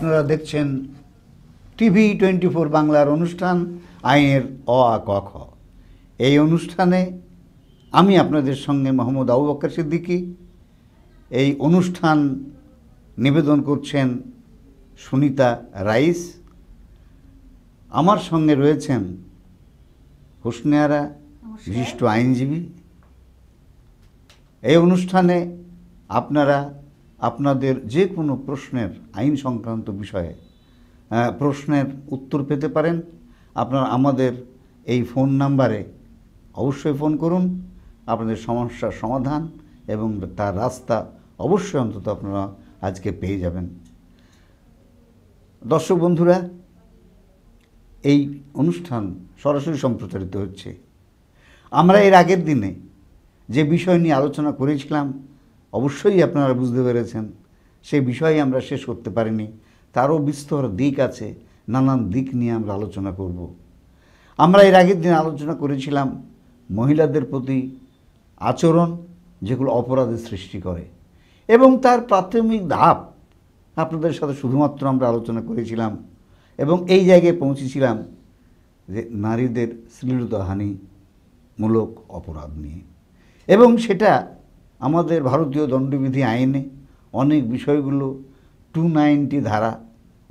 আপনারা দেখছেন TV twenty four বাংলার অনুষ্ঠান আইনের অ আ ক খ এই অনুষ্ঠানে আমি আপনাদের সঙ্গে মোহাম্মদ আবু বক্কর সিদ্দিকি এই অনুষ্ঠান নিবেদন করছেন সুনিতা রাইস আমার সঙ্গে রয়েছেন হুসনেয়ারা বিশিষ্ট আইনজীবী এই অনুষ্ঠানে আপনারা আপনাদের যে কোনো প্রশ্নের আইন সংক্রান্ত বিষয়ে প্রশ্নের উত্তর পেতে পারেন আপনারা আমাদের এই ফোন নাম্বারে অবশ্যই ফোন করুন আপনাদের সমস্যার সমাধান এবং তার রাস্তা অবশ্যই অন্তত আপনারা আজকে পেয়ে যাবেন দর্শক বন্ধুরা এই অনুষ্ঠান সরাসরি সম্প্রচারিত হচ্ছে আমরা এর আগের দিনে যে বিষয় নিয়ে আলোচনা করেছিলাম অবশ্যই আপনারা বুঝতে পেরেছেন সেই বিষয়ে আমরা শেষ করতে পারিনি তারও বিস্তর দিক আছে নানান দিক নিয়ে আমরা আলোচনা করব আমরা এর আগের দিন আলোচনা করেছিলাম মহিলাদের প্রতি আচরণ যেগুলো অপরাধের সৃষ্টি করে এবং তার প্রাথমিক ধাপ আপনাদের সাথে শুধুমাত্র আমরা আলোচনা করেছিলাম এবং এই জায়গায় পৌঁছেছিলাম যে নারীদের শ্লীলতাহানিমূলক অপরাধ নিয়ে এবং সেটা আমাদের ভারতীয় দণ্ডবিধি আইনে অনেক বিষয়গুলো টু নাইনটি ধারা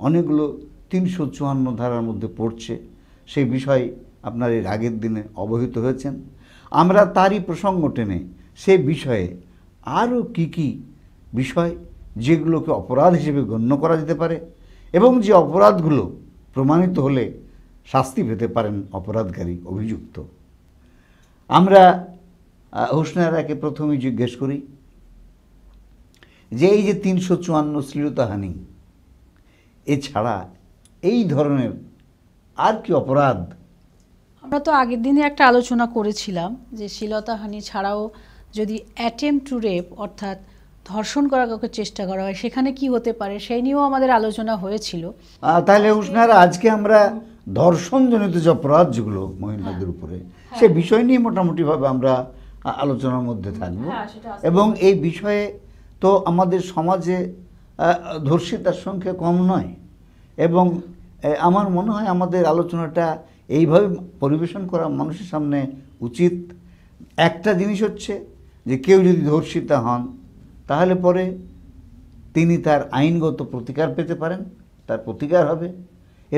অনেকগুলো তিনশো চুয়ান্ন ধারার মধ্যে পড়ছে সেই বিষয় আপনার এর আগের দিনে অবহিত হয়েছেন আমরা তারই প্রসঙ্গ টেনে সে বিষয়ে আরও কি কি বিষয় যেগুলোকে অপরাধ হিসেবে গণ্য করা যেতে পারে এবং যে অপরাধগুলো প্রমাণিত হলে শাস্তি পেতে পারেন অপরাধকারী অভিযুক্ত আমরা হোসনারাকে প্রথমে জিজ্ঞেস করি যে এই যে তিনশো চুয়ান্ন শ্লীলতাহানি এছাড়া এই ধরনের আর কি অপরাধ আমরা তো আগের দিনে একটা আলোচনা করেছিলাম যে শ্লীলতাহানি ছাড়াও যদি অ্যাটেম টু রেপ অর্থাৎ ধর্ষণ করার কাউকে চেষ্টা করা হয় সেখানে কি হতে পারে সেই নিয়েও আমাদের আলোচনা হয়েছিল তাহলে উষ্ণারা আজকে আমরা ধর্ষণজনিত যে অপরাধ যেগুলো মহিলাদের হ্যাঁ। উপরে সে বিষয় নিয়ে মোটামুটিভাবে আমরা আলোচনার মধ্যে থাকব হ্যাঁ, এবং এই বিষয়ে তো আমাদের সমাজে ধর্ষিতার সংখ্যা কম নয় এবং আমার মনে হয় আমাদের আলোচনাটা এইভাবে পরিবেশন করা মানুষের সামনে উচিত একটা জিনিস হচ্ছে যে কেউ যদি ধর্ষিতা হন তাহলে পরে তিনি তার আইনগত প্রতিকার পেতে পারেন তার প্রতিকার হবে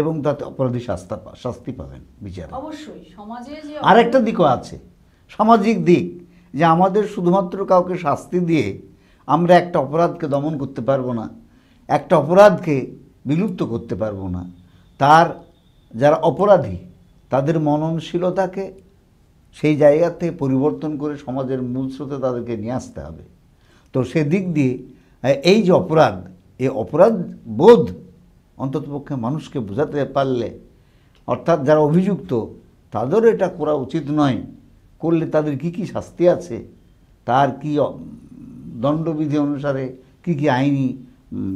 এবং তাতে অপরাধী শাস্তা শাস্তি পাবেন বিচার অবশ্যই সমাজে আরেকটা দিকও আছে সামাজিক দিক যে আমাদের শুধুমাত্র কাউকে শাস্তি দিয়ে আমরা একটা অপরাধকে দমন করতে পারবো না একটা অপরাধকে বিলুপ্ত করতে পারবো না তার যারা অপরাধী তাদের মননশীলতাকে সেই জায়গা থেকে পরিবর্তন করে সমাজের মূল স্রোতে তাদেরকে নিয়ে আসতে হবে তো সেদিক দিয়ে এই যে অপরাধ এই অপরাধ বোধ অন্ততপক্ষে মানুষকে বোঝাতে পারলে অর্থাৎ যারা অভিযুক্ত তাদেরও এটা করা উচিত নয় করলে তাদের কি কি শাস্তি আছে তার কি দণ্ডবিধি অনুসারে কি কি আইনি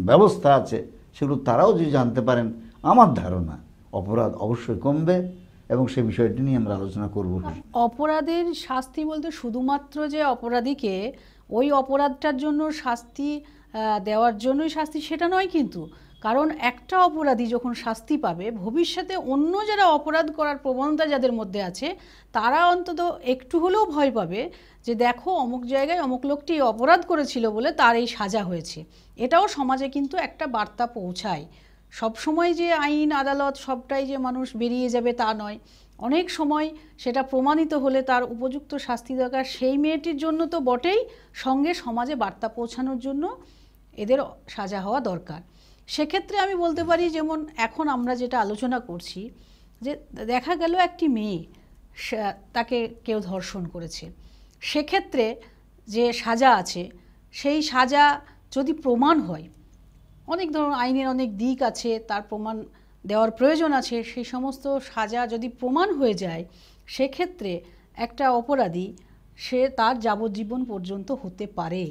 ব্যবস্থা আছে সেগুলো তারাও যদি জানতে পারেন আমার ধারণা অপরাধ অবশ্যই কমবে এবং সে বিষয়টি নিয়ে আমরা আলোচনা করব অপরাধের শাস্তি বলতে শুধুমাত্র যে অপরাধীকে ওই অপরাধটার জন্য শাস্তি দেওয়ার জন্যই শাস্তি সেটা নয় কিন্তু কারণ একটা অপরাধী যখন শাস্তি পাবে ভবিষ্যতে অন্য যারা অপরাধ করার প্রবণতা যাদের মধ্যে আছে তারা অন্তত একটু হলেও ভয় পাবে যে দেখো অমুক জায়গায় অমুক লোকটি অপরাধ করেছিল বলে তার এই সাজা হয়েছে এটাও সমাজে কিন্তু একটা বার্তা পৌঁছায় সবসময় যে আইন আদালত সবটাই যে মানুষ বেরিয়ে যাবে তা নয় অনেক সময় সেটা প্রমাণিত হলে তার উপযুক্ত শাস্তি দরকার সেই মেয়েটির জন্য তো বটেই সঙ্গে সমাজে বার্তা পৌঁছানোর জন্য এদের সাজা হওয়া দরকার সেক্ষেত্রে আমি বলতে পারি যেমন এখন আমরা যেটা আলোচনা করছি যে দেখা গেল একটি মেয়ে তাকে কেউ ধর্ষণ করেছে সেক্ষেত্রে যে সাজা আছে সেই সাজা যদি প্রমাণ হয় অনেক ধরুন আইনের অনেক দিক আছে তার প্রমাণ দেওয়ার প্রয়োজন আছে সেই সমস্ত সাজা যদি প্রমাণ হয়ে যায় সেক্ষেত্রে একটা অপরাধী সে তার যাবজ্জীবন পর্যন্ত হতে পারে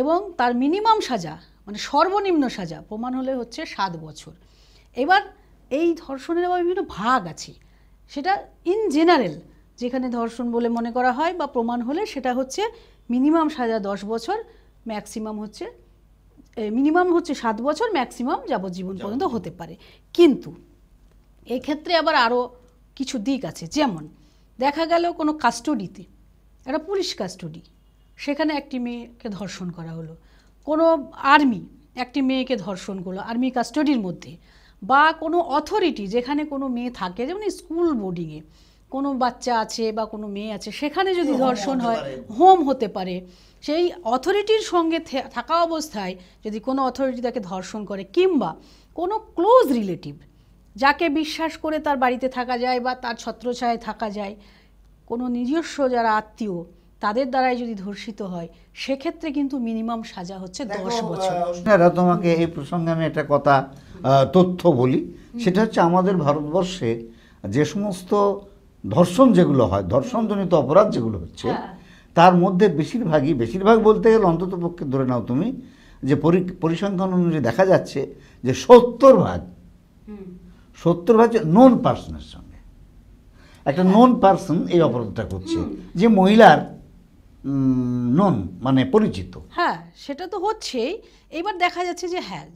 এবং তার মিনিমাম সাজা মানে সর্বনিম্ন সাজা প্রমাণ হলে হচ্ছে সাত বছর এবার এই ধর্ষণের আবার বিভিন্ন ভাগ আছে সেটা ইন জেনারেল যেখানে ধর্ষণ বলে মনে করা হয় বা প্রমাণ হলে সেটা হচ্ছে মিনিমাম সাজা দশ বছর ম্যাক্সিমাম হচ্ছে মিনিমাম হচ্ছে সাত বছর ম্যাক্সিমাম যাবজ্জীবন পর্যন্ত হতে পারে কিন্তু এক্ষেত্রে আবার আরও কিছু দিক আছে যেমন দেখা গেল কোনো কাস্টডিতে একটা পুলিশ কাস্টডি সেখানে একটি মেয়েকে ধর্ষণ করা হলো কোনো আর্মি একটি মেয়েকে ধর্ষণ করলো আর্মি কাস্টাডির মধ্যে বা কোনো অথরিটি যেখানে কোনো মেয়ে থাকে যেমন স্কুল বোর্ডিংয়ে কোনো বাচ্চা আছে বা কোনো মেয়ে আছে সেখানে যদি ধর্ষণ হয় হোম হতে পারে সেই অথরিটির সঙ্গে থাকা অবস্থায় যদি কোনো অথরিটি তাকে ধর্ষণ করে কিংবা কোনো ক্লোজ রিলেটিভ যাকে বিশ্বাস করে তার বাড়িতে থাকা যায় বা তার ছত্রছায় থাকা যায় কোনো নিজস্ব যারা আত্মীয় তাদের দ্বারাই যদি ধর্ষিত হয় সেক্ষেত্রে কিন্তু মিনিমাম সাজা হচ্ছে দশ বছর তোমাকে এই প্রসঙ্গে আমি একটা কথা তথ্য বলি সেটা হচ্ছে আমাদের ভারতবর্ষে যে সমস্ত ধর্ষণ যেগুলো হয় ধর্ষণজনিত অপরাধ যেগুলো হচ্ছে হ্যাঁ। তার মধ্যে বেশিরভাগই বেশিরভাগ বলতে গেলে অন্তত পক্ষে ধরে নাও তুমি যে পরিসংখ্যান অনুযায়ী দেখা যাচ্ছে যে সত্তর ভাগ সত্তর ভাগ নন পার্সনের সঙ্গে একটা নন হ্যাঁ। পার্সন এই অপরাধটা করছে যে মহিলার নন মানে পরিচিত হ্যাঁ সেটা তো হচ্ছেই এবার দেখা যাচ্ছে যে হ্যাঁ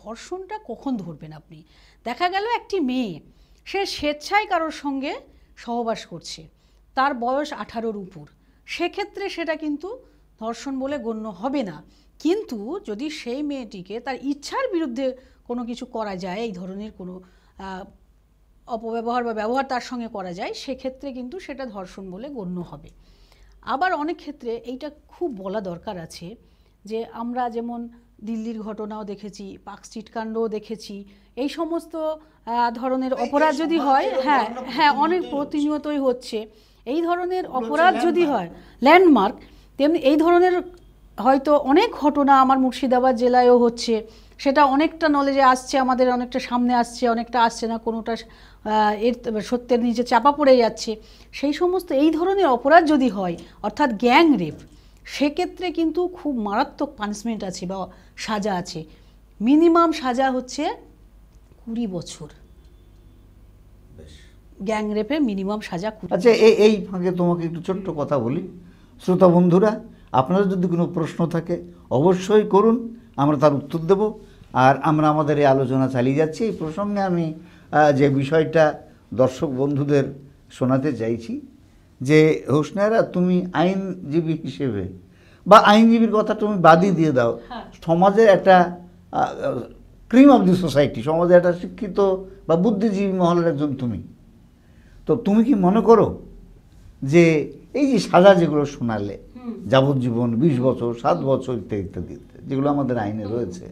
ধর্ষণটা কখন ধরবেন আপনি দেখা গেল একটি মেয়ে সে স্বেচ্ছায় কারোর সঙ্গে সহবাস করছে তার বয়স আঠারোর উপর সেক্ষেত্রে সেটা কিন্তু ধর্ষণ বলে গণ্য হবে না কিন্তু যদি সেই মেয়েটিকে তার ইচ্ছার বিরুদ্ধে কোনো কিছু করা যায় এই ধরনের কোনো অপব্যবহার বা ব্যবহার তার সঙ্গে করা যায় সেক্ষেত্রে কিন্তু সেটা ধর্ষণ বলে গণ্য হবে আবার অনেক ক্ষেত্রে এইটা খুব বলা দরকার আছে যে আমরা যেমন দিল্লির ঘটনাও দেখেছি স্ট্রিট কাণ্ডও দেখেছি এই সমস্ত ধরনের অপরাধ যদি হয় হ্যাঁ হ্যাঁ অনেক প্রতিনিয়তই হচ্ছে এই ধরনের অপরাধ যদি হয় ল্যান্ডমার্ক তেমনি এই ধরনের হয়তো অনেক ঘটনা আমার মুর্শিদাবাদ জেলায়ও হচ্ছে সেটা অনেকটা নলেজে আসছে আমাদের অনেকটা সামনে আসছে অনেকটা আসছে না কোনোটা এর সত্যের নিচে চাপা পড়ে যাচ্ছে সেই সমস্ত এই ধরনের অপরাধ যদি হয় অর্থাৎ গ্যাং রেপ সেক্ষেত্রে কিন্তু খুব মারাত্মক পানিশমেন্ট আছে বা সাজা আছে মিনিমাম সাজা হচ্ছে কুড়ি বছর গ্যাং রেপে মিনিমাম সাজা আচ্ছা এই এই ফাঁকে তোমাকে একটু ছোট্ট কথা বলি শ্রোতা বন্ধুরা আপনারা যদি কোনো প্রশ্ন থাকে অবশ্যই করুন আমরা তার উত্তর দেব আর আমরা আমাদের এই আলোচনা চালিয়ে যাচ্ছি এই প্রসঙ্গে আমি যে বিষয়টা দর্শক বন্ধুদের শোনাতে চাইছি যে হোসনারা তুমি আইনজীবী হিসেবে বা আইনজীবীর কথা তুমি বাদই দিয়ে দাও হ্যাঁ। সমাজের একটা ক্রিম অফ দি সোসাইটি সমাজে একটা শিক্ষিত বা বুদ্ধিজীবী মহলের একজন তুমি তো তুমি কি মনে করো যে এই যে সাজা যেগুলো শোনালে যাবজ্জীবন বিশ বছর সাত বছর ইত্যাদি ইত্যাদি যেগুলো আমাদের আইনে রয়েছে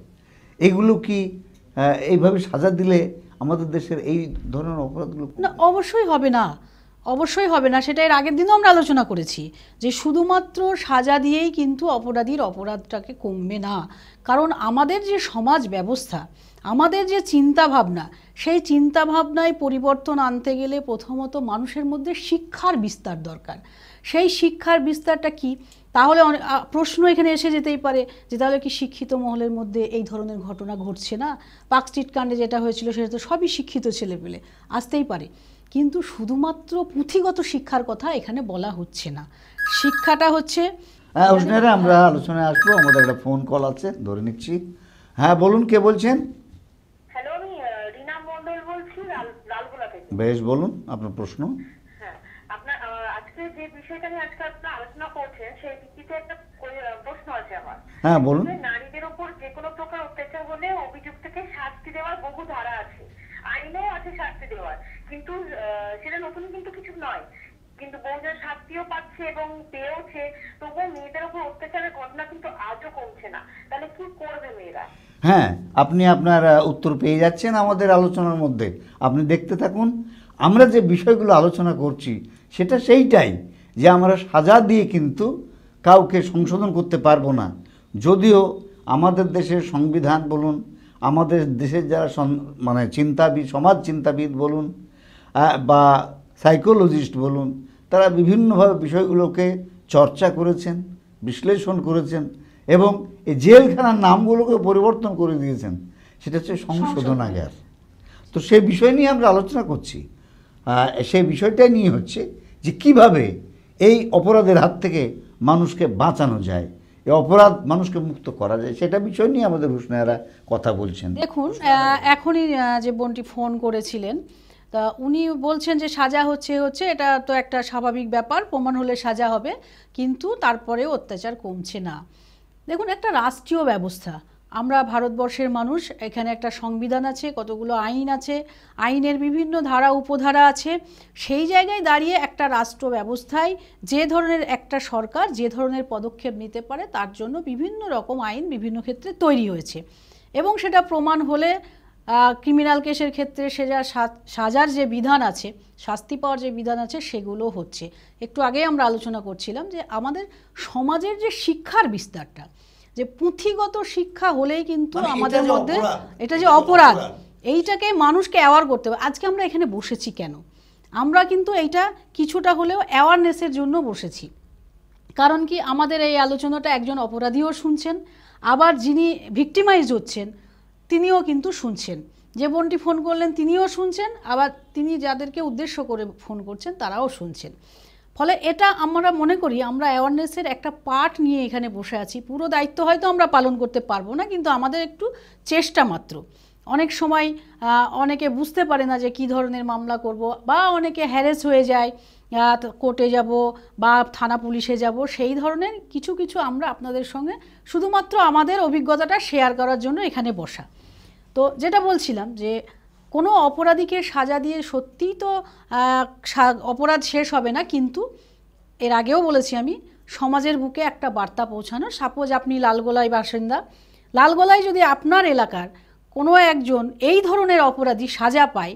এগুলো কি এইভাবে সাজা দিলে আমাদের দেশের এই ধরনের অপরাধগুলো না অবশ্যই হবে না অবশ্যই হবে না সেটা এর আগের দিনও আমরা আলোচনা করেছি যে শুধুমাত্র সাজা দিয়েই কিন্তু অপরাধীর অপরাধটাকে কমবে না কারণ আমাদের যে সমাজ ব্যবস্থা আমাদের যে চিন্তা ভাবনা সেই চিন্তা ভাবনায় পরিবর্তন আনতে গেলে প্রথমত মানুষের মধ্যে শিক্ষার বিস্তার দরকার সেই শিক্ষার বিস্তারটা কি তাহলে প্রশ্ন এখানে এসে যেতেই পারে যে তাহলে কি শিক্ষিত মহলের মধ্যে এই ধরনের ঘটনা ঘটছে না পাক স্ট্রিট কাণ্ডে যেটা হয়েছিল সেটা তো সবই শিক্ষিত ছেলেপেলে আসতেই পারে কিন্তু শুধুমাত্র পুঁথিগত শিক্ষার কথা এখানে বলা হচ্ছে না শিক্ষাটা হচ্ছে হ্যাঁ আমরা আলোচনায় আসবো আমাদের একটা ফোন কল আছে ধরে নিচ্ছি হ্যাঁ বলুন কে বলছেন হ্যালো আমি রিনা মন্ডল বলছি লালগোলা থেকে বেশ বলুন আপনার প্রশ্ন আজকে যে বিষয়টা নিয়ে আজকে আপনি আলোচনা করছেন সেই ভিত্তিতে একটা প্রশ্ন আছে আমার হ্যাঁ বলুন নারীদের উপর যে কোনো প্রকার অত্যাচার হলে অভিযুক্তকে শাস্তি দেওয়ার বহু ধারা আছে আইনেও আছে শাস্তি দেওয়ার কিন্তু সেটা নতুন কিন্তু কিছু নয় কিন্তু বউদের শাস্তিও পাচ্ছে এবং পেয়েওছে তবুও মেয়েদের উপর অত্যাচারের ঘটনা কিন্তু আজও কমছে না তাহলে কি করবে মেয়েরা হ্যাঁ আপনি আপনার উত্তর পেয়ে যাচ্ছেন আমাদের আলোচনার মধ্যে আপনি দেখতে থাকুন আমরা যে বিষয়গুলো আলোচনা করছি সেটা সেইটাই যে আমরা সাজা দিয়ে কিন্তু কাউকে সংশোধন করতে পারবো না যদিও আমাদের দেশের সংবিধান বলুন আমাদের দেশের যারা মানে চিন্তাবিদ সমাজ চিন্তাবিদ বলুন বা সাইকোলজিস্ট বলুন তারা বিভিন্নভাবে বিষয়গুলোকে চর্চা করেছেন বিশ্লেষণ করেছেন এবং এই জেলখানার নামগুলোকে পরিবর্তন করে দিয়েছেন সেটা হচ্ছে সংশোধনাগার তো সেই বিষয় নিয়ে আমরা আলোচনা করছি সেই বিষয়টাই নিয়ে হচ্ছে যে কিভাবে এই অপরাধের হাত থেকে মানুষকে বাঁচানো যায় অপরাধ মানুষকে মুক্ত করা যায় সেটা বিষয় নিয়ে আমাদের হুসনায়ারা কথা বলছেন দেখুন এখনই যে বোনটি ফোন করেছিলেন তা উনি বলছেন যে সাজা হচ্ছে হচ্ছে এটা তো একটা স্বাভাবিক ব্যাপার প্রমাণ হলে সাজা হবে কিন্তু তারপরে অত্যাচার কমছে না দেখুন একটা রাষ্ট্রীয় ব্যবস্থা আমরা ভারতবর্ষের মানুষ এখানে একটা সংবিধান আছে কতগুলো আইন আছে আইনের বিভিন্ন ধারা উপধারা আছে সেই জায়গায় দাঁড়িয়ে একটা রাষ্ট্র ব্যবস্থায় যে ধরনের একটা সরকার যে ধরনের পদক্ষেপ নিতে পারে তার জন্য বিভিন্ন রকম আইন বিভিন্ন ক্ষেত্রে তৈরি হয়েছে এবং সেটা প্রমাণ হলে ক্রিমিনাল কেসের ক্ষেত্রে সে যা সাজার যে বিধান আছে শাস্তি পাওয়ার যে বিধান আছে সেগুলো হচ্ছে একটু আগে আমরা আলোচনা করছিলাম যে আমাদের সমাজের যে শিক্ষার বিস্তারটা যে পুঁথিগত শিক্ষা হলেই কিন্তু মানে আমাদের মধ্যে এটা যে অপরাধ এইটাকে মানুষকে অ্যাওয়ার করতে হবে আজকে আমরা এখানে বসেছি কেন আমরা কিন্তু এইটা কিছুটা হলেও অ্যাওয়ারনেসের জন্য বসেছি কারণ কি আমাদের এই আলোচনাটা একজন অপরাধীও শুনছেন আবার যিনি ভিক্টিমাইজ হচ্ছেন তিনিও কিন্তু শুনছেন যে বোনটি ফোন করলেন তিনিও শুনছেন আবার তিনি যাদেরকে উদ্দেশ্য করে ফোন করছেন তারাও শুনছেন ফলে এটা আমরা মনে করি আমরা অ্যাওয়ারনেসের একটা পার্ট নিয়ে এখানে বসে আছি পুরো দায়িত্ব হয়তো আমরা পালন করতে পারবো না কিন্তু আমাদের একটু চেষ্টা মাত্র অনেক সময় অনেকে বুঝতে পারে না যে কি ধরনের মামলা করব বা অনেকে হ্যারেস হয়ে যায় কোর্টে যাব বা থানা পুলিশে যাব সেই ধরনের কিছু কিছু আমরা আপনাদের সঙ্গে শুধুমাত্র আমাদের অভিজ্ঞতাটা শেয়ার করার জন্য এখানে বসা তো যেটা বলছিলাম যে কোনো অপরাধীকে সাজা দিয়ে সত্যিই তো অপরাধ শেষ হবে না কিন্তু এর আগেও বলেছি আমি সমাজের বুকে একটা বার্তা পৌঁছানো সাপোজ আপনি লালগোলায় বাসিন্দা লালগোলায় যদি আপনার এলাকার কোনো একজন এই ধরনের অপরাধী সাজা পায়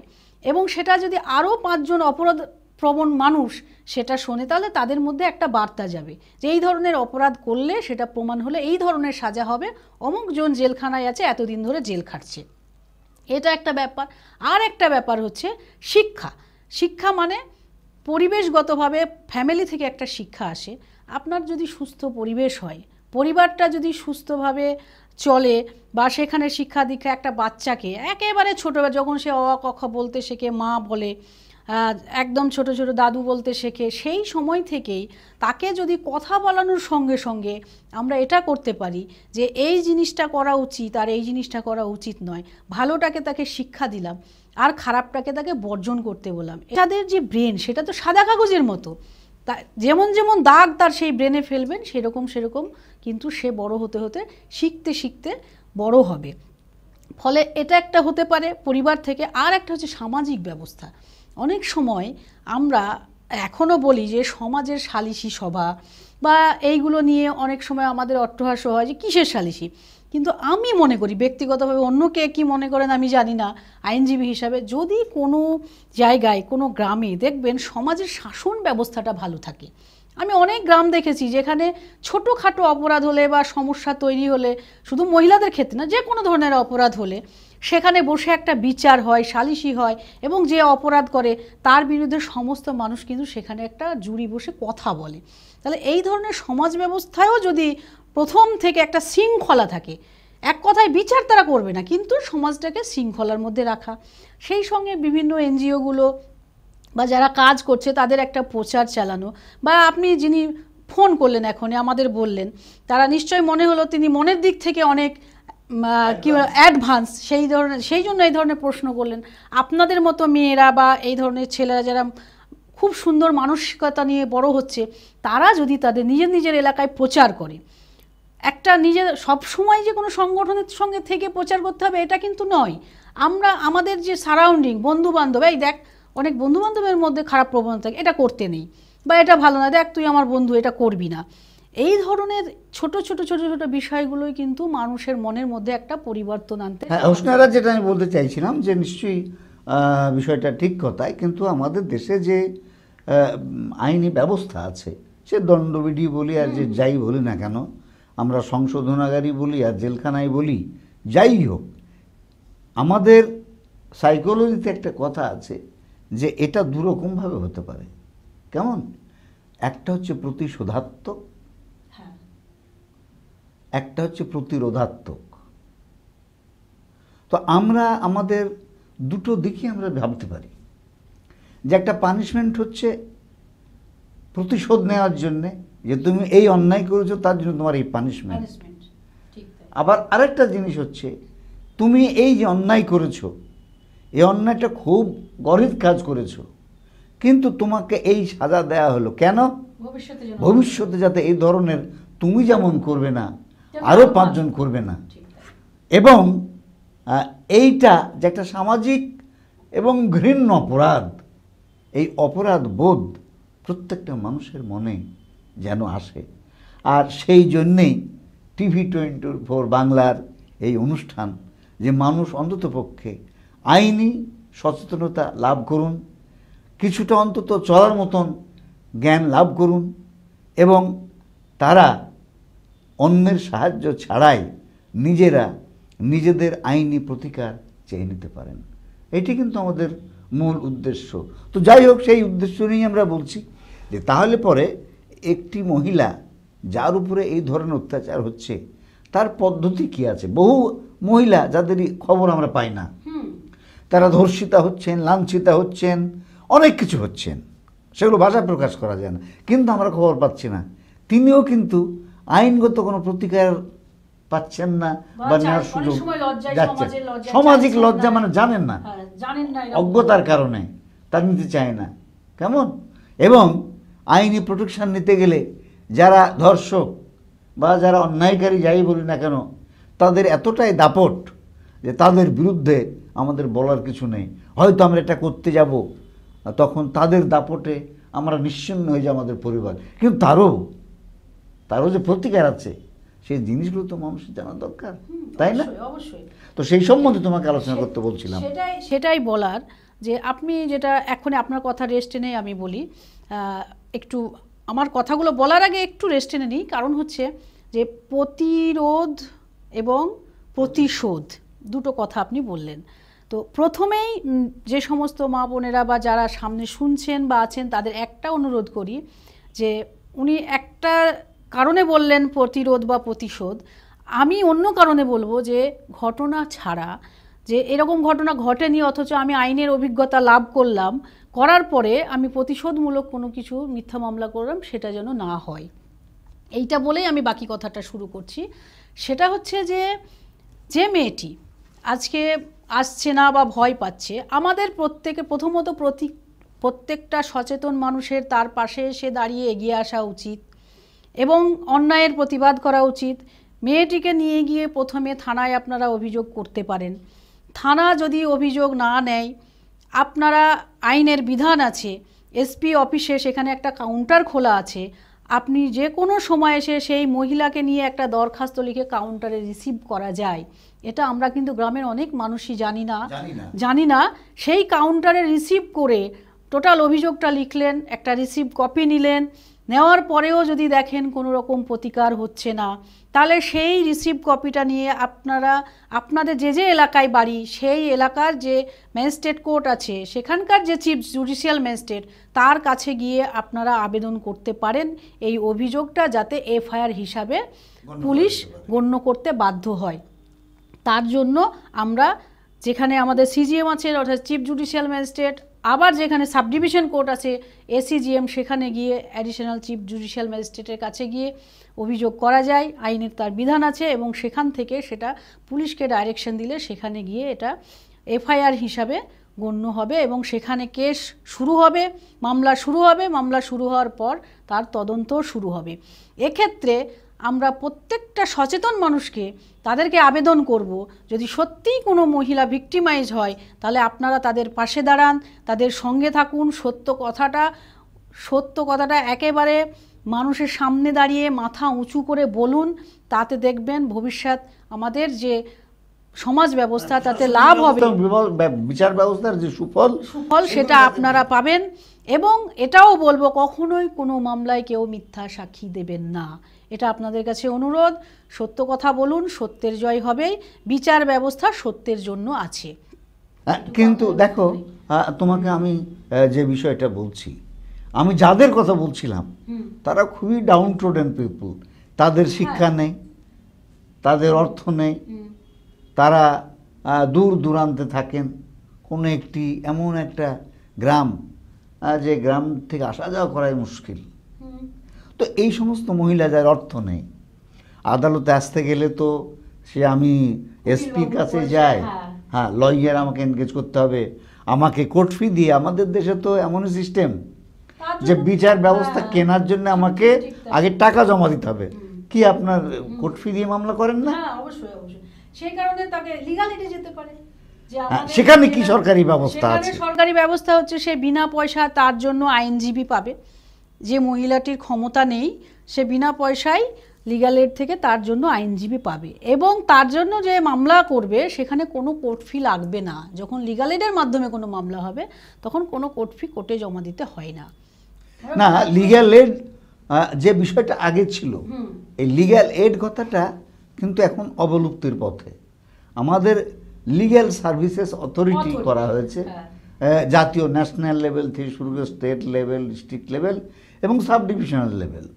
এবং সেটা যদি আরও পাঁচজন অপরাধ প্রবণ মানুষ সেটা শোনে তাহলে তাদের মধ্যে একটা বার্তা যাবে যে এই ধরনের অপরাধ করলে সেটা প্রমাণ হলে এই ধরনের সাজা হবে অমুকজন জেলখানায় আছে এতদিন ধরে জেল খাটছে এটা একটা ব্যাপার আর একটা ব্যাপার হচ্ছে শিক্ষা শিক্ষা মানে পরিবেশগতভাবে ফ্যামিলি থেকে একটা শিক্ষা আসে আপনার যদি সুস্থ পরিবেশ হয় পরিবারটা যদি সুস্থভাবে চলে বা সেখানে শিক্ষা দীক্ষা একটা বাচ্চাকে একেবারে ছোটোবেলা যখন সে অ কক্ষ বলতে শেখে মা বলে একদম ছোট ছোট দাদু বলতে শেখে সেই সময় থেকেই তাকে যদি কথা বলানোর সঙ্গে সঙ্গে আমরা এটা করতে পারি যে এই জিনিসটা করা উচিত আর এই জিনিসটা করা উচিত নয় ভালোটাকে তাকে শিক্ষা দিলাম আর খারাপটাকে তাকে বর্জন করতে বললাম এটাদের যে ব্রেন সেটা তো সাদা কাগজের মতো তা যেমন যেমন দাগ তার সেই ব্রেনে ফেলবেন সেরকম সেরকম কিন্তু সে বড় হতে হতে শিখতে শিখতে বড় হবে ফলে এটা একটা হতে পারে পরিবার থেকে আর একটা হচ্ছে সামাজিক ব্যবস্থা অনেক সময় আমরা এখনও বলি যে সমাজের সালিশি সভা বা এইগুলো নিয়ে অনেক সময় আমাদের অট্টহাস্য হয় যে কিসের সালিশি কিন্তু আমি মনে করি ব্যক্তিগতভাবে অন্য কে কী মনে করেন আমি জানি না আইনজীবী হিসাবে যদি কোনো জায়গায় কোনো গ্রামে দেখবেন সমাজের শাসন ব্যবস্থাটা ভালো থাকে আমি অনেক গ্রাম দেখেছি যেখানে ছোটোখাটো অপরাধ হলে বা সমস্যা তৈরি হলে শুধু মহিলাদের ক্ষেত্রে না যে কোনো ধরনের অপরাধ হলে সেখানে বসে একটা বিচার হয় সালিশি হয় এবং যে অপরাধ করে তার বিরুদ্ধে সমস্ত মানুষ কিন্তু সেখানে একটা জুড়ি বসে কথা বলে তাহলে এই ধরনের সমাজ ব্যবস্থায়ও যদি প্রথম থেকে একটা শৃঙ্খলা থাকে এক কথায় বিচার তারা করবে না কিন্তু সমাজটাকে শৃঙ্খলার মধ্যে রাখা সেই সঙ্গে বিভিন্ন এনজিওগুলো বা যারা কাজ করছে তাদের একটা প্রচার চালানো বা আপনি যিনি ফোন করলেন এখনই আমাদের বললেন তারা নিশ্চয় মনে হলো তিনি মনের দিক থেকে অনেক কি অ্যাডভান্স সেই ধরনের সেই জন্য এই ধরনের প্রশ্ন করলেন আপনাদের মতো মেয়েরা বা এই ধরনের ছেলেরা যারা খুব সুন্দর মানসিকতা নিয়ে বড় হচ্ছে তারা যদি তাদের নিজের নিজের এলাকায় প্রচার করে একটা নিজের সবসময় যে কোনো সংগঠনের সঙ্গে থেকে প্রচার করতে হবে এটা কিন্তু নয় আমরা আমাদের যে সারাউন্ডিং বন্ধুবান্ধব এই দেখ অনেক বন্ধুবান্ধবের মধ্যে খারাপ প্রবণতা এটা করতে নেই বা এটা ভালো না দেখ তুই আমার বন্ধু এটা করবি না এই ধরনের ছোট ছোট ছোট ছোট বিষয়গুলোই কিন্তু মানুষের মনের মধ্যে একটা পরিবর্তন আনতে হ্যাঁ যেটা আমি বলতে চাইছিলাম যে নিশ্চয়ই বিষয়টা ঠিক কথাই কিন্তু আমাদের দেশে যে আইনি ব্যবস্থা আছে সে দণ্ডবিধি বলি আর যে যাই বলি না কেন আমরা সংশোধনাগারই বলি আর জেলখানায় বলি যাই হোক আমাদের সাইকোলজিতে একটা কথা আছে যে এটা দুরকমভাবে হতে পারে কেমন একটা হচ্ছে প্রতিশোধাত্মক একটা হচ্ছে প্রতিরোধাত্মক তো আমরা আমাদের দুটো দিকে আমরা ভাবতে পারি যে একটা পানিশমেন্ট হচ্ছে প্রতিশোধ নেওয়ার জন্যে যে তুমি এই অন্যায় করেছো তার জন্য তোমার এই পানিশমেন্ট আবার আরেকটা জিনিস হচ্ছে তুমি এই যে অন্যায় করেছো এই অন্যায়টা খুব গরিব কাজ করেছো কিন্তু তোমাকে এই সাজা দেয়া হলো কেন ভবিষ্যতে যাতে এই ধরনের তুমি যেমন করবে না আরও পাঁচজন করবে না এবং এইটা যে একটা সামাজিক এবং ঘৃণ্য অপরাধ এই অপরাধ বোধ প্রত্যেকটা মানুষের মনে যেন আসে আর সেই জন্যেই টিভি টোয়েন্টি ফোর বাংলার এই অনুষ্ঠান যে মানুষ অন্ততপক্ষে আইনি সচেতনতা লাভ করুন কিছুটা অন্তত চলার মতন জ্ঞান লাভ করুন এবং তারা অন্যের সাহায্য ছাড়াই নিজেরা নিজেদের আইনি প্রতিকার চেয়ে নিতে পারেন এটি কিন্তু আমাদের মূল উদ্দেশ্য তো যাই হোক সেই উদ্দেশ্য নিয়েই আমরা বলছি যে তাহলে পরে একটি মহিলা যার উপরে এই ধরনের অত্যাচার হচ্ছে তার পদ্ধতি কি আছে বহু মহিলা যাদেরই খবর আমরা পাই না তারা ধর্ষিতা হচ্ছেন লাঞ্ছিতা হচ্ছেন অনেক কিছু হচ্ছেন সেগুলো ভাষা প্রকাশ করা যায় না কিন্তু আমরা খবর পাচ্ছি না তিনিও কিন্তু আইনগত কোনো প্রতিকার পাচ্ছেন না বা নেওয়ার সুযোগ সামাজিক লজ্জা মানে জানেন না হ্যাঁ, অজ্ঞতার কারণে তা নিতে চায় না কেমন এবং আইনি প্রোটেকশন নিতে গেলে যারা ধর্ষক বা যারা অন্যায়কারী যাই বলি না কেন তাদের এতটাই দাপট যে তাদের বিরুদ্ধে আমাদের বলার কিছু নেই হয়তো আমরা এটা করতে যাব তখন তাদের দাপটে আমরা নিশ্চিন্ন হয়ে যাই আমাদের পরিবার কিন্তু তারও তারও যে প্রতিকার আছে সেই জিনিসগুলো তো মানুষের জানা দরকার তাই না অবশ্যই তো সেই সম্বন্ধে তোমাকে আলোচনা করতে বলছিলাম সেটাই সেটাই বলার যে আপনি যেটা এখনই আপনার কথা রেস্ট এনে আমি বলি একটু আমার কথাগুলো বলার আগে একটু রেস্ট এনে নিই কারণ হচ্ছে যে প্রতিরোধ এবং প্রতিশোধ দুটো কথা আপনি বললেন তো প্রথমেই যে সমস্ত মা বোনেরা বা যারা সামনে শুনছেন বা আছেন তাদের একটা অনুরোধ করি যে উনি একটা কারণে বললেন প্রতিরোধ বা প্রতিশোধ আমি অন্য কারণে বলবো যে ঘটনা ছাড়া যে এরকম ঘটনা ঘটেনি অথচ আমি আইনের অভিজ্ঞতা লাভ করলাম করার পরে আমি প্রতিশোধমূলক কোনো কিছু মিথ্যা মামলা করলাম সেটা যেন না হয় এইটা বলেই আমি বাকি কথাটা শুরু করছি সেটা হচ্ছে যে যে মেয়েটি আজকে আসছে না বা ভয় পাচ্ছে আমাদের প্রত্যেকে প্রথমত প্রতি প্রত্যেকটা সচেতন মানুষের তার পাশে এসে দাঁড়িয়ে এগিয়ে আসা উচিত এবং অন্যায়ের প্রতিবাদ করা উচিত মেয়েটিকে নিয়ে গিয়ে প্রথমে থানায় আপনারা অভিযোগ করতে পারেন থানা যদি অভিযোগ না নেয় আপনারা আইনের বিধান আছে এসপি অফিসে সেখানে একটা কাউন্টার খোলা আছে আপনি যে কোনো সময় এসে সেই মহিলাকে নিয়ে একটা দরখাস্ত লিখে কাউন্টারে রিসিভ করা যায় এটা আমরা কিন্তু গ্রামের অনেক মানুষই জানি না জানি না সেই কাউন্টারে রিসিভ করে টোটাল অভিযোগটা লিখলেন একটা রিসিভ কপি নিলেন নেওয়ার পরেও যদি দেখেন কোনো রকম প্রতিকার হচ্ছে না তাহলে সেই রিসিভ কপিটা নিয়ে আপনারা আপনাদের যে যে এলাকায় বাড়ি সেই এলাকার যে ম্যাজিস্ট্রেট কোর্ট আছে সেখানকার যে চিফ জুডিশিয়াল ম্যাজিস্ট্রেট তার কাছে গিয়ে আপনারা আবেদন করতে পারেন এই অভিযোগটা যাতে এফআইআর হিসাবে পুলিশ গণ্য করতে বাধ্য হয় তার জন্য আমরা যেখানে আমাদের সিজিএম আছে অর্থাৎ চিফ জুডিশিয়াল ম্যাজিস্ট্রেট আবার যেখানে সাবডিভিশন কোর্ট আছে এসিজিএম সেখানে গিয়ে অ্যাডিশনাল চিফ জুডিশিয়াল ম্যাজিস্ট্রেটের কাছে গিয়ে অভিযোগ করা যায় আইনের তার বিধান আছে এবং সেখান থেকে সেটা পুলিশকে ডাইরেকশন দিলে সেখানে গিয়ে এটা এফআইআর হিসাবে গণ্য হবে এবং সেখানে কেস শুরু হবে মামলা শুরু হবে মামলা শুরু হওয়ার পর তার তদন্ত শুরু হবে এক্ষেত্রে আমরা প্রত্যেকটা সচেতন মানুষকে তাদেরকে আবেদন করব যদি সত্যিই কোনো মহিলা ভিক্টিমাইজ হয় তাহলে আপনারা তাদের পাশে দাঁড়ান তাদের সঙ্গে থাকুন সত্য কথাটা সত্য কথাটা একেবারে মানুষের সামনে দাঁড়িয়ে মাথা উঁচু করে বলুন তাতে দেখবেন ভবিষ্যৎ আমাদের যে সমাজ ব্যবস্থা হ্যাঁ, তাতে লাভ হবে বিচার ব্যবস্থার যে সুফল সুফল সেটা আপনারা পাবেন এবং এটাও বলবো কখনোই কোনো মামলায় কেউ মিথ্যা সাক্ষী দেবেন না এটা আপনাদের কাছে অনুরোধ সত্য কথা বলুন সত্যের জয় হবে বিচার ব্যবস্থা সত্যের জন্য আছে কিন্তু দেখো তোমাকে আমি যে বিষয়টা বলছি আমি যাদের কথা বলছিলাম তারা খুবই ডাউন ট্রোডেন পিপুল তাদের হ্যাঁ। শিক্ষা নেই তাদের অর্থ নেই তারা দূর দূরান্তে থাকেন কোনো একটি এমন একটা গ্রাম যে গ্রাম থেকে আসা যাওয়া করাই মুশকিল তো এই সমস্ত মহিলা যার অর্থ নেই আদালতে আসতে গেলে তো সে আমি এসপির কাছে যাই হ্যাঁ।, হ্যাঁ লয়ার আমাকে এনগেজ করতে হবে আমাকে কোর্ট ফি দিয়ে আমাদের দেশে তো এমন সিস্টেম যে বিচার ব্যবস্থা হ্যাঁ। কেনার জন্য আমাকে আগে টাকা জমা দিতে হবে কি আপনার কোর্ট ফি দিয়ে মামলা করেন না হ্যাঁ, সেখানে কি সরকারি ব্যবস্থা আছে সরকারি ব্যবস্থা হচ্ছে সে বিনা পয়সা তার জন্য আইনজীবী পাবে যে মহিলাটির ক্ষমতা নেই সে বিনা পয়সায় লিগাল এড থেকে তার জন্য আইনজীবী পাবে এবং তার জন্য যে মামলা করবে সেখানে কোনো কোর্ট ফি লাগবে না যখন লিগাল এডের মাধ্যমে কোনো মামলা হবে তখন কোনো কোর্ট ফি কোর্টে জমা দিতে হয় না না লিগাল এড যে বিষয়টা আগে ছিল এই লিগাল এড কথাটা কিন্তু এখন অবলুপ্তির পথে আমাদের লিগ্যাল সার্ভিসেস অথরিটি করা হয়েছে হ্যাঁ। জাতীয় ন্যাশনাল লেভেল থেকে শুরু করে স্টেট লেভেল ডিস্ট্রিক্ট লেভেল এবং সাব ডিভিশনাল লেভেল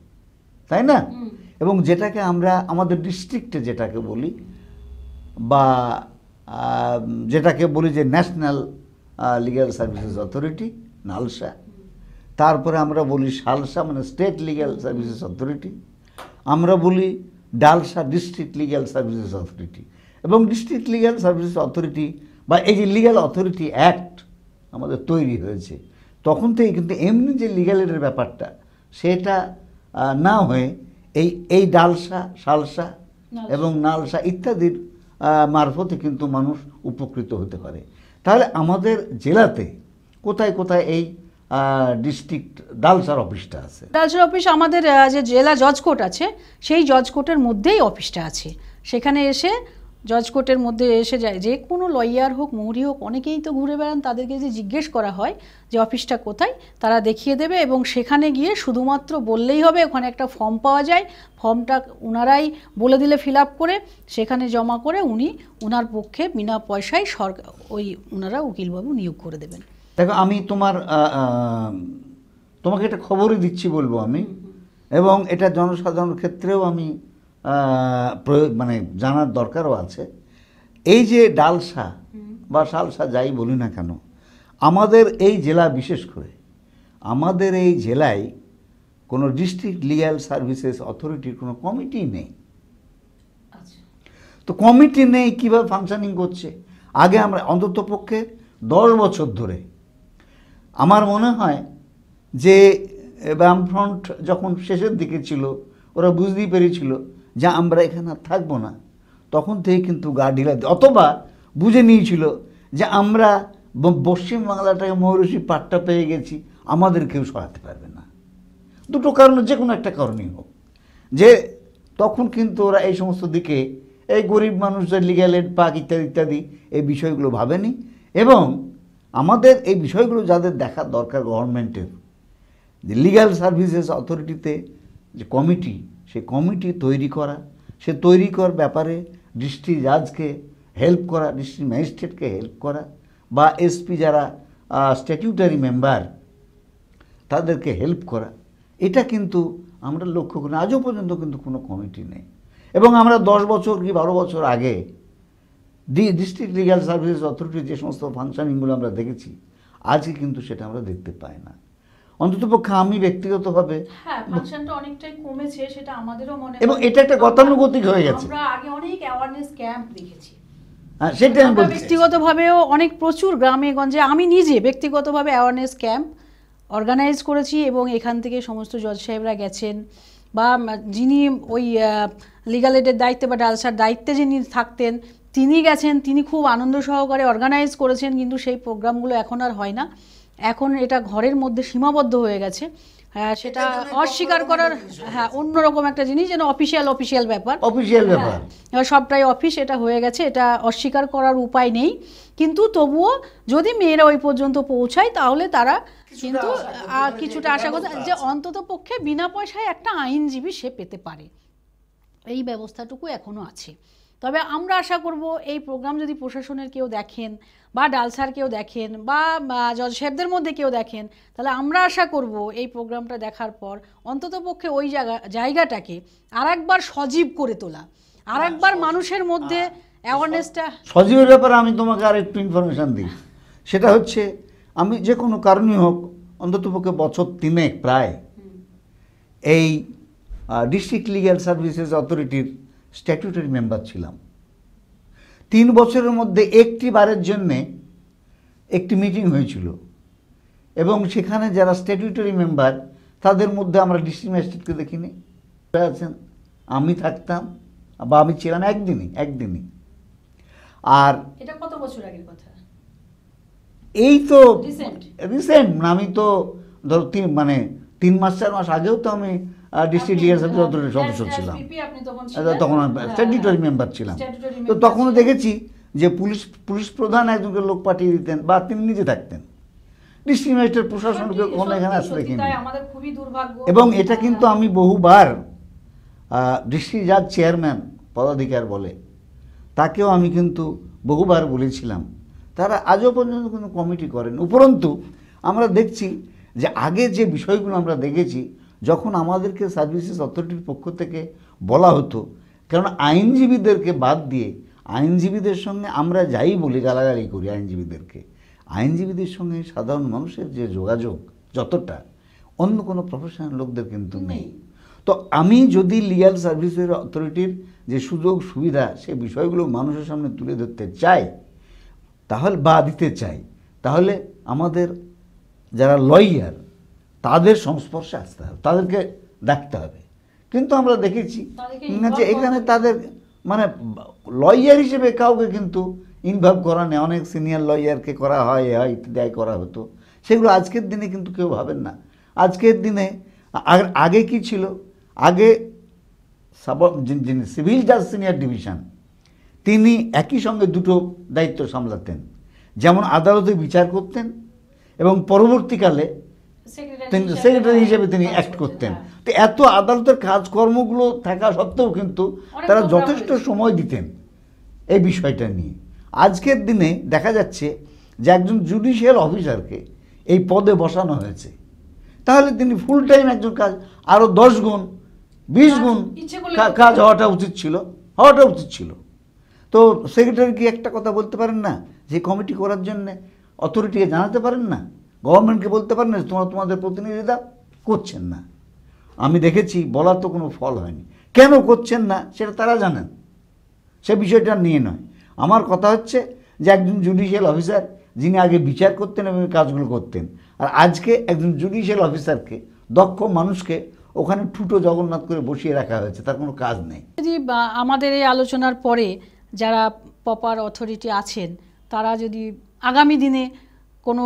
তাই না এবং যেটাকে আমরা আমাদের ডিস্ট্রিক্টে যেটাকে বলি বা যেটাকে বলি যে national legal services authority NALSA তারপরে আমরা বলি সালসা মানে স্টেট লিগ্যাল সার্ভিসেস অথরিটি আমরা বলি DALSA district legal services authority এবং ডিস্ট্রিক্ট লিগ্যাল সার্ভিসেস অথরিটি বা এই যে লিগ্যাল অথরিটি অ্যাক্ট আমাদের তৈরি হয়েছে তখন থেকে কিন্তু এমনি যে লিগ্যাল ব্যাপারটা সেটা না হয়ে এই এই ডালসা সালসা এবং নালসা ইত্যাদির মারফতে কিন্তু মানুষ উপকৃত হতে পারে তাহলে আমাদের জেলাতে কোথায় কোথায় এই ডিস্ট্রিক্ট ডালসার অফিসটা আছে ডালসার অফিস আমাদের যে জেলা জজ আছে সেই জজ মধ্যেই অফিসটা আছে সেখানে এসে জজ কোর্টের মধ্যে এসে যায় যে কোনো লয়ার হোক মৌরি হোক অনেকেই তো ঘুরে বেড়ান তাদেরকে যে জিজ্ঞেস করা হয় যে অফিসটা কোথায় তারা দেখিয়ে দেবে এবং সেখানে গিয়ে শুধুমাত্র বললেই হবে ওখানে একটা ফর্ম পাওয়া যায় ফর্মটা ওনারাই বলে দিলে ফিল করে সেখানে জমা করে উনি ওনার পক্ষে বিনা পয়সায় সরকার ওই ওনারা উকিলবাবু নিয়োগ করে দেবেন দেখো আমি তোমার তোমাকে একটা খবরই দিচ্ছি বলবো আমি এবং এটা জনসাধারণের ক্ষেত্রেও আমি প্রয়োগ মানে জানার দরকারও আছে এই যে ডালসা বা সালসা যাই বলি না কেন আমাদের এই জেলা বিশেষ করে আমাদের এই জেলায় কোনো ডিস্ট্রিক্ট লিগ্যাল সার্ভিসেস অথরিটির কোনো কমিটি নেই আচ্ছা। তো কমিটি নেই কীভাবে ফাংশানিং করছে আগে আমরা অন্তত পক্ষে দশ বছর ধরে আমার মনে হয় যে বামফ্রন্ট যখন শেষের দিকে ছিল ওরা বুঝতেই পেরেছিল যে আমরা এখানে আর থাকবো না তখন থেকে কিন্তু গা ঢিলা অথবা বুঝে নিয়েছিল যে আমরা পশ্চিমবাংলাটাকে মহর্ষি পাট্টা পেয়ে গেছি আমাদের কেউ সরাতে পারবে না দুটো কারণ যে কোনো একটা কারণই হোক যে তখন কিন্তু ওরা এই সমস্ত দিকে এই গরিব মানুষদের লিগ্যাল এড পাক ইত্যাদি ইত্যাদি এই বিষয়গুলো ভাবেনি এবং আমাদের এই বিষয়গুলো যাদের দেখা দরকার গভর্নমেন্টের যে লিগ্যাল সার্ভিসেস অথরিটিতে যে কমিটি সে কমিটি তৈরি করা সে তৈরি কর ব্যাপারে ডিস্ট্রিক্ট জাজকে হেল্প করা ডিস্ট্রিক্ট ম্যাজিস্ট্রেটকে হেল্প করা বা এসপি যারা স্ট্যাটিউটারি মেম্বার তাদেরকে হেল্প করা এটা কিন্তু আমরা লক্ষ্য করি আজও পর্যন্ত কিন্তু কোনো কমিটি নেই এবং আমরা দশ বছর কি বারো বছর আগে ডি ডিস্ট্রিক্ট লিগাল সার্ভিসেস অথরিটির যে সমস্ত ফাংশনিংগুলো আমরা দেখেছি আজকে কিন্তু সেটা আমরা দেখতে পাই না অন্ততপক্ষে আমি ফাংশনটা হ্যাঁ, অনেকটাই কমেছে সেটা আমাদেরও মনে এবং এটা একটা গতানুগতিক হয়ে গেছে আমরা আগে অনেক অ্যাওয়ারনেস ক্যাম্প দেখেছি হ্যাঁ, ব্যক্তিগতভাবেও অনেক প্রচুর গ্রামে গঞ্জে আমি নিজে ব্যক্তিগতভাবে অ্যাওয়ারনেস ক্যাম্প অর্গানাইজ করেছি এবং এখান থেকে সমস্ত জজ সাহেবরা গেছেন বা যিনি ওই লিগাল এডের দায়িত্বে বা ডালসার দায়িত্বে যিনি থাকতেন তিনি গেছেন তিনি খুব আনন্দ সহকারে অর্গানাইজ করেছেন কিন্তু সেই প্রোগ্রামগুলো এখন আর হয় না এখন এটা ঘরের মধ্যে সীমাবদ্ধ হয়ে গেছে সেটা অস্বীকার করার হ্যাঁ অন্যরকম একটা জিনিস যেন অফিসিয়াল অফিসিয়াল ব্যাপার অফিসিয়াল হ্যাঁ, ব্যাপার সবটাই অফিস এটা হয়ে গেছে এটা অস্বীকার করার উপায় নেই কিন্তু তবুও যদি মেয়েরা ওই পর্যন্ত পৌঁছায় তাহলে তারা কিন্তু কিছুটা আশা করছে যে অন্তত পক্ষে বিনা পয়সায় একটা আইনজীবী সে পেতে পারে এই ব্যবস্থাটুকু এখনো আছে তবে আমরা আশা করব এই প্রোগ্রাম যদি প্রশাসনের কেউ দেখেন বা ডালসার কেউ দেখেন বা জজ সাহেবদের মধ্যে কেউ দেখেন তাহলে আমরা আশা করব এই প্রোগ্রামটা দেখার পর অন্ততপক্ষে ওই জায়গা জায়গাটাকে আর একবার সজীব করে তোলা আর একবার হ্যাঁ, মানুষের মধ্যে অ্যাওয়ারনেসটা হ্যাঁ। সজীবের ব্যাপারে আমি তোমাকে আর একটু ইনফরমেশান দিই সেটা হচ্ছে আমি যে কোনো কারণেই হোক অন্ততপক্ষে বছর তিনেক প্রায় এই ডিস্ট্রিক্ট লিগ্যাল সার্ভিসেস অথরিটির স্ট্যাটুটারি মেম্বার ছিলাম তিন বছরের মধ্যে একটি বারের জন্যে একটি মিটিং হয়েছিল এবং সেখানে যারা স্ট্যাটুটারি মেম্বার তাদের মধ্যে আমরা ডিস্ট্রিক্ট ম্যাজিস্ট্রেটকে দেখিনি আছেন আমি থাকতাম বা আমি ছিলাম একদিনই একদিনই আর এটা কত বছর আগের কথা এই তো রিসেন্ট মানে আমি তো ধরো তিন মানে তিন মাস চার মাস আগেও তো আমি ডিস্ট্রিক্ট লিগারেশন অথরিটির সদস্য ছিলাম তখন স্ট্যাটুটারি হ্যাঁ, মেম্বার ছিলাম তো তখনও দেখেছি যে পুলিশ পুলিশ প্রধান একজনকে লোক পাঠিয়ে দিতেন বা তিনি নিজে থাকতেন ডিস্ট্রিক্ট ম্যাজিস্ট্রেট প্রশাসনকে কখনো এখানে আসতে দেখিনি এবং এটা কিন্তু আমি বহুবার ডিস্ট্রিক্ট জাজ চেয়ারম্যান পদাধিকার বলে তাকেও আমি কিন্তু বহুবার বলেছিলাম তারা আজও পর্যন্ত কোনো কমিটি করেন উপরন্তু আমরা দেখছি যে আগে যে বিষয়গুলো আমরা দেখেছি যখন আমাদেরকে সার্ভিসেস অথরিটির পক্ষ থেকে বলা হতো কারণ আইনজীবীদেরকে বাদ দিয়ে আইনজীবীদের সঙ্গে আমরা যাই বলি গালাগালি করি আইনজীবীদেরকে আইনজীবীদের সঙ্গে সাধারণ মানুষের যে যোগাযোগ যতটা অন্য কোনো প্রফেশনাল লোকদের কিন্তু নেই তো আমি যদি লিগাল সার্ভিসের অথরিটির যে সুযোগ সুবিধা সে বিষয়গুলো মানুষের সামনে তুলে ধরতে চাই তাহলে বা দিতে চাই তাহলে আমাদের যারা লয়ার তাদের সংস্পর্শে আসতে হবে তাদেরকে দেখতে হবে কিন্তু আমরা দেখেছি যে এখানে তাদের মানে লয়ার হিসেবে কাউকে কিন্তু ইনভলভ করা নেই অনেক সিনিয়র লয়ারকে করা হয় এ হয় ইত্যাদি করা হতো সেগুলো আজকের দিনে কিন্তু কেউ ভাবেন না আজকের দিনে আগে কি ছিল আগে সাব যিনি সিভিল জাজ সিনিয়র ডিভিশন তিনি একই সঙ্গে দুটো দায়িত্ব সামলাতেন যেমন আদালতে বিচার করতেন এবং পরবর্তীকালে তিনি সেক্রেটারি হিসেবে তিনি অ্যাক্ট করতেন হ্যাঁ। তো এত আদালতের কাজকর্মগুলো থাকা সত্ত্বেও কিন্তু তারা যথেষ্ট সময় দিতেন এই বিষয়টা নিয়ে আজকের দিনে দেখা যাচ্ছে যে একজন জুডিশিয়াল অফিসারকে এই পদে বসানো হয়েছে তাহলে তিনি ফুল টাইম একজন কাজ আরও দশ গুণ বিশ গুণ কাজ হওয়াটা উচিত ছিল হওয়াটা উচিত ছিল তো সেক্রেটারি কি একটা কথা বলতে পারেন না যে কমিটি করার জন্যে অথরিটিকে জানাতে পারেন না গভর্নমেন্টকে বলতে পারেন তোমরা তোমাদের প্রতিনিধিরা করছেন না আমি দেখেছি বলার তো কোনো ফল হয়নি কেন করছেন না সেটা তারা জানেন সে বিষয়টা নিয়ে নয় আমার কথা হচ্ছে যে একজন জুডিশিয়াল অফিসার যিনি আগে বিচার করতেন এবং কাজগুলো করতেন আর আজকে একজন জুডিশিয়াল অফিসারকে দক্ষ মানুষকে ওখানে ঠুটো জগন্নাথ করে বসিয়ে রাখা হয়েছে তার কোনো কাজ নেই যদি আমাদের এই আলোচনার পরে যারা পপার অথরিটি আছেন তারা যদি আগামী দিনে কোনো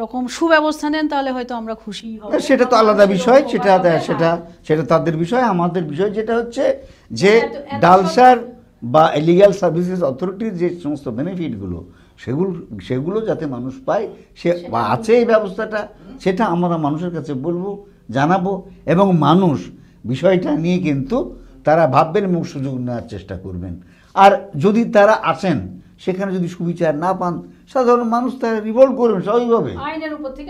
রকম সুব্যবস্থা নেন তাহলে হয়তো আমরা খুশি সেটা তো আলাদা বিষয় সেটা সেটা সেটা তাদের বিষয় আমাদের বিষয় যেটা হচ্ছে যে ডালসার বা লিগাল সার্ভিসেস অথরিটির যে সমস্ত বেনিফিটগুলো সেগুলো সেগুলো যাতে মানুষ পায় সে বা আছে এই ব্যবস্থাটা সেটা আমরা মানুষের কাছে বলবো জানাবো এবং মানুষ বিষয়টা নিয়ে কিন্তু তারা ভাববেন এবং সুযোগ নেওয়ার চেষ্টা করবেন আর যদি তারা আসেন সেখানে যদি সুবিচার না পান সাধারণ মানুষ তারা রিভল্ট করবেন স্বাভাবিকভাবে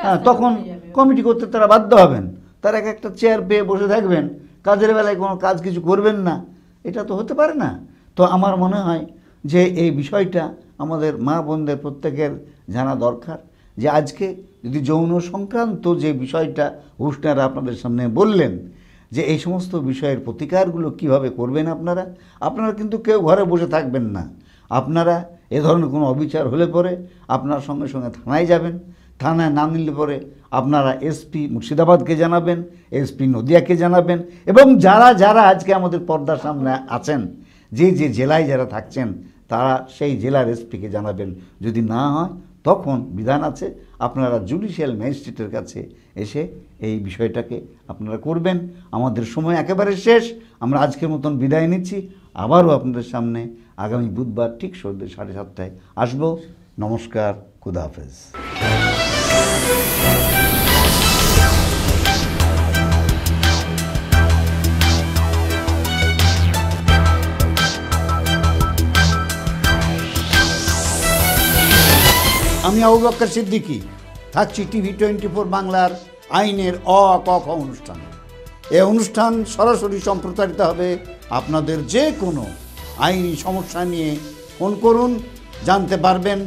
হ্যাঁ তখন কমিটি করতে তারা বাধ্য হবেন তারা এক একটা চেয়ার পেয়ে বসে থাকবেন কাজের বেলায় কোনো কাজ কিছু করবেন না এটা তো হতে পারে না তো আমার মনে হয় যে এই বিষয়টা আমাদের মা বোনদের প্রত্যেকের জানা দরকার যে আজকে যদি যৌন সংক্রান্ত যে বিষয়টা উষ্ণারা আপনাদের সামনে বললেন যে এই সমস্ত বিষয়ের প্রতিকারগুলো কিভাবে করবেন আপনারা আপনারা কিন্তু কেউ ঘরে বসে থাকবেন না আপনারা এ ধরনের কোনো অবিচার হলে পরে আপনার সঙ্গে সঙ্গে থানায় যাবেন থানায় না নিলে পরে আপনারা এসপি মুর্শিদাবাদকে জানাবেন এসপি নদিয়াকে জানাবেন এবং যারা যারা আজকে আমাদের পর্দার সামনে আছেন যে যে জেলায় যারা থাকছেন তারা সেই জেলার এসপিকে জানাবেন যদি না হয় তখন বিধান আছে আপনারা জুডিশিয়াল ম্যাজিস্ট্রেটের কাছে এসে এই বিষয়টাকে আপনারা করবেন আমাদের সময় একেবারে শেষ আমরা আজকের মতন বিদায় নিচ্ছি আবারও আপনাদের সামনে আগামী বুধবার ঠিক সন্ধ্যে সাড়ে সাতটায় আসবো নমস্কার খুদাহাফেজ আমি আবু সিদ্দিকি থাকছি টিভি টোয়েন্টি ফোর বাংলার আইনের অ ক খ অনুষ্ঠান এ অনুষ্ঠান সরাসরি সম্প্রচারিত হবে আপনাদের যে কোনো আইনি সমস্যা নিয়ে ফোন করুন জানতে পারবেন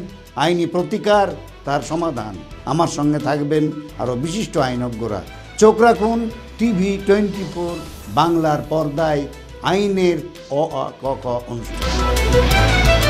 আইনি প্রতিকার তার সমাধান আমার সঙ্গে থাকবেন আরও বিশিষ্ট আইনজ্ঞরা চোখ রাখুন টিভি টোয়েন্টি ফোর বাংলার পর্দায় আইনের অ আ ক খ অনুষ্ঠান